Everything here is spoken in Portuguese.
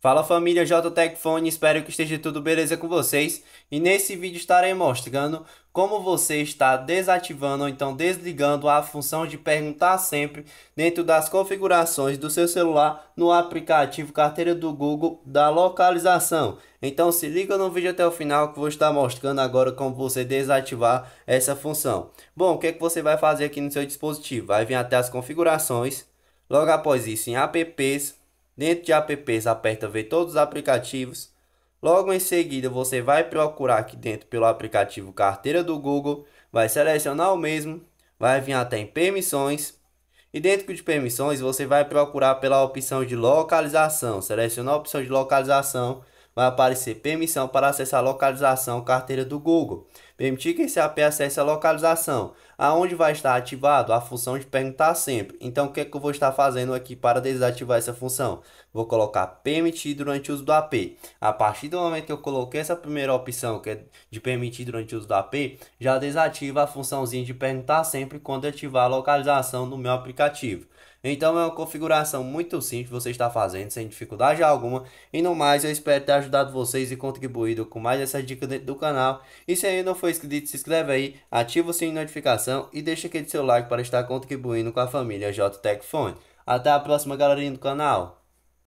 Fala família JTech Phone, espero que esteja tudo beleza com vocês e nesse vídeo estarei mostrando como você está desativando ou então desligando a função de perguntar sempre dentro das configurações do seu celular no aplicativo carteira do Google da localização. Então se liga no vídeo até o final que vou estar mostrando agora como você desativar essa função. Bom, o que, é que você vai fazer aqui no seu dispositivo? Vai vir até as configurações, logo após isso em apps, Dentro de apps, aperta ver todos os aplicativos. Logo em seguida, você vai procurar aqui dentro pelo aplicativo Carteira do Google, vai selecionar o mesmo, vai vir até em Permissões. E dentro de Permissões, você vai procurar pela opção de localização, selecionar a opção de localização vai aparecer permissão para acessar a localização carteira do Google. Permitir que esse API acesse a localização, aonde vai estar ativado a função de perguntar sempre. Então, o que, é que eu vou estar fazendo aqui para desativar essa função? Vou colocar permitir durante o uso do AP. A partir do momento que eu coloquei essa primeira opção, que é de permitir durante o uso do AP, já desativa a funçãozinha de perguntar sempre quando ativar a localização do meu aplicativo. Então é uma configuração muito simples que você está fazendo, sem dificuldade alguma. E no mais, eu espero ter ajudado vocês e contribuído com mais essa dica dentro do canal. E se ainda não for inscrito, se inscreve aí, ativa o sininho de notificação e deixa aquele seu like para estar contribuindo com a família JTech Phone. Até a próxima, galerinha do canal!